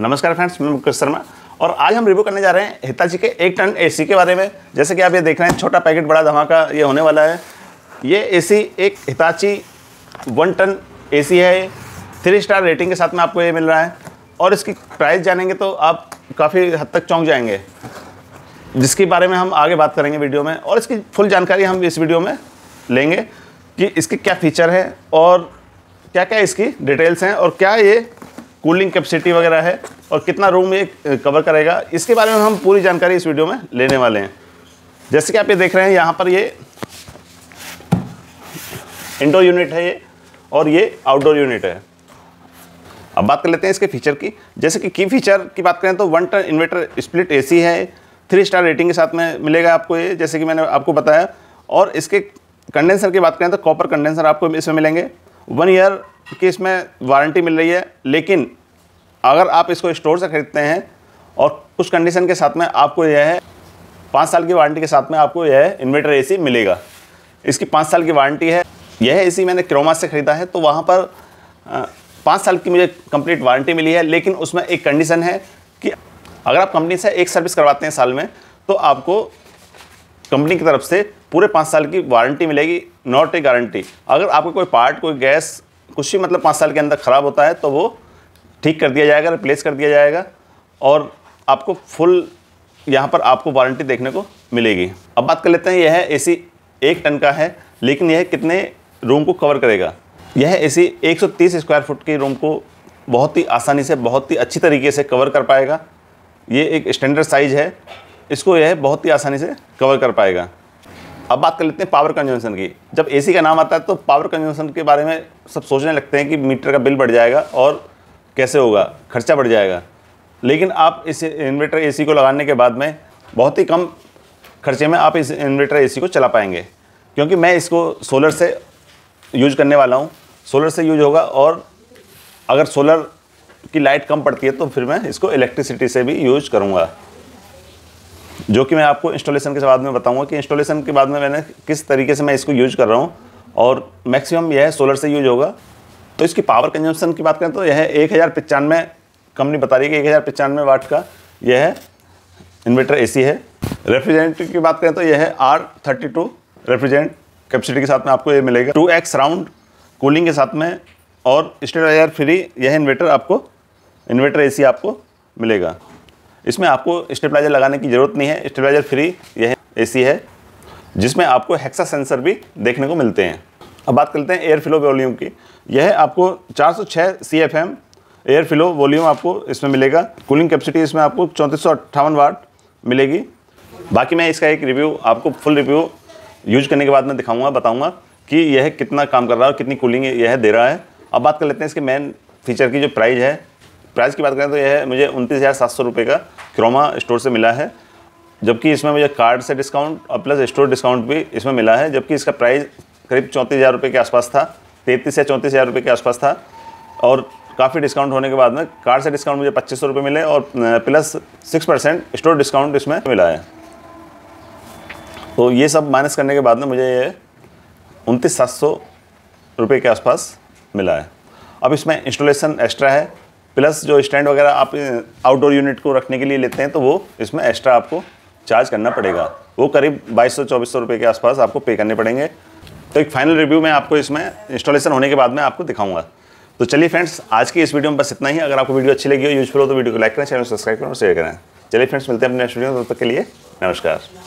नमस्कार फ्रेंड्स मैं मुकेश शर्मा और आज हम रिव्यू करने जा रहे हैं हिताची के एक टन एसी के बारे में जैसे कि आप ये देख रहे हैं छोटा पैकेट बड़ा धमाका ये होने वाला है ये एसी एक हिताची वन टन एसी है थ्री स्टार रेटिंग के साथ में आपको ये मिल रहा है और इसकी प्राइस जानेंगे तो आप काफ़ी हद तक चौंक जाएंगे जिसके बारे में हम आगे बात करेंगे वीडियो में और इसकी फुल जानकारी हम इस वीडियो में लेंगे कि इसके क्या फीचर हैं और क्या क्या इसकी डिटेल्स हैं और क्या ये कूलिंग कैपेसिटी वगैरह है और कितना रूम ये कवर करेगा इसके बारे में हम पूरी जानकारी इस वीडियो में लेने वाले हैं जैसे कि आप ये देख रहे हैं यहाँ पर ये इंडोर यूनिट है ये और ये आउटडोर यूनिट है अब बात कर लेते हैं इसके फीचर की जैसे कि की फीचर की बात करें तो one ton inverter split AC है थ्री स्टार रेटिंग के साथ में मिलेगा आपको ये जैसे कि मैंने आपको बताया और इसके कंडेंसर की बात करें तो कॉपर कंडेंसर आपको इसमें मिलेंगे वन ईयर की इसमें वारंटी मिल रही है लेकिन अगर आप इसको स्टोर से ख़रीदते हैं और उस कंडीशन के साथ में आपको यह है पाँच साल की वारंटी के साथ में आपको यह इन्वर्टर ए मिलेगा इसकी पाँच साल की वारंटी है यह ए मैंने क्रोमा से ख़रीदा है तो वहाँ पर पाँच साल की मुझे कंप्लीट वारंटी मिली है लेकिन उसमें एक कंडीशन है कि अगर आप कंपनी से एक सर्विस करवाते हैं साल में तो आपको कंपनी की तरफ से पूरे पाँच साल की वारंटी मिलेगी नॉट ए गारंटी अगर आपका कोई पार्ट कोई गैस कुछ भी मतलब पाँच साल के अंदर ख़राब होता है तो वो ठीक कर दिया जाएगा रिप्लेस कर दिया जाएगा और आपको फुल यहाँ पर आपको वारंटी देखने को मिलेगी अब बात कर लेते हैं यह ए सी एक टन का है लेकिन यह कितने रूम को कवर करेगा यह ए सी 130 स्क्वायर फुट के रूम को बहुत ही आसानी से बहुत ही अच्छी तरीके से कवर कर पाएगा ये एक स्टैंडर्ड साइज़ है इसको यह बहुत ही आसानी से कवर कर पाएगा अब बात कर लेते हैं पावर कंजम्पशन की जब एसी का नाम आता है तो पावर कंजम्पशन के बारे में सब सोचने लगते हैं कि मीटर का बिल बढ़ जाएगा और कैसे होगा खर्चा बढ़ जाएगा लेकिन आप इस इन्वर्टर एसी को लगाने के बाद में बहुत ही कम खर्चे में आप इस इन्वर्टर एसी को चला पाएंगे क्योंकि मैं इसको सोलर से यूज करने वाला हूँ सोलर से यूज होगा और अगर सोलर की लाइट कम पड़ती है तो फिर मैं इसको इलेक्ट्रिसिटी से भी यूज करूँगा जो कि मैं आपको इंस्टॉलेशन के बाद में बताऊंगा कि इंस्टॉलेशन के बाद में मैंने किस तरीके से मैं इसको यूज कर रहा हूँ और मैक्सिमम यह सोलर से यूज होगा तो इसकी पावर कंजम्पशन की बात करें तो यह एक हज़ार पचानवे कंपनी बता रही है कि एक हज़ार पचानवे वाट का यह इन्वर्टर ए है रेफ्रिजरेंट की बात करें तो यह है R thirty two refrigerant capacity के साथ में आपको ये मिलेगा टू एक्स राउंड कूलिंग के साथ में और स्टेट फ्री यह इन्वर्टर आपको इन्वर्टर ए आपको मिलेगा इसमें आपको स्टेबलाइजर लगाने की ज़रूरत नहीं है स्टेबलाइजर फ्री यह एसी है जिसमें आपको हेक्सा सेंसर भी देखने को मिलते हैं अब बात करते हैं एयर फ्लो वॉल्यूम की यह आपको 406 CFM एयर फ्लो वॉल्यूम आपको इसमें मिलेगा कूलिंग कैपेसिटी इसमें आपको चौंतीस वाट मिलेगी बाकी मैं इसका एक रिव्यू आपको फुल रिव्यू यूज करने के बाद मैं दिखाऊंगा बताऊंगा कि यह कितना काम कर रहा है और कितनी कूलिंग यह दे रहा है अब बात कर लेते हैं इसके मेन फीचर की जो प्राइस है प्राइस की बात करें तो यह मुझे उनतीस हज़ार सात सौ रुपये का क्रोमा स्टोर से मिला है जबकि इसमें मुझे कार्ड से डिस्काउंट और प्लस स्टोर डिस्काउंट भी इसमें मिला है जबकि इसका प्राइस करीब चौंतीस हज़ार रुपये के आसपास था तैंतीस या चौंतीस हज़ार रुपये के आसपास था और काफ़ी डिस्काउंट होने के बाद में कार्ड से डिस्काउंट मुझे पच्चीस सौ रुपये मिले और plus six percent store discount इसमें मिला है तो ये सब माइनस करने के बाद में मुझे ये उनतीस सात सौ रुपये के आसपास मिला है अब इसमें इंस्टॉलेशन एक्स्ट्रा है प्लस जो स्टैंड वगैरह आप आउटडोर यूनिट को रखने के लिए लेते हैं तो वो इसमें एक्स्ट्रा आपको चार्ज करना पड़ेगा वो करीब बाईस सौ चौबीस सौ रुपये के आसपास आपको पे करने पड़ेंगे तो एक फाइनल रिव्यू मैं आपको इसमें इंस्टॉलेशन होने के बाद में आपको दिखाऊंगा तो चलिए फ्रेंड्स आज की इस वीडियो में बस इतना ही अगर आपको वीडियो अच्छी लगी हो यूजफुल हो तो वीडियो को लाइक करें चैनल सब्सक्राइब करें और शेयर करें चलिए फ्रेंड्स मिलते हैं अपने नेक्स्ट वीडियो तब तक के लिए नमस्कार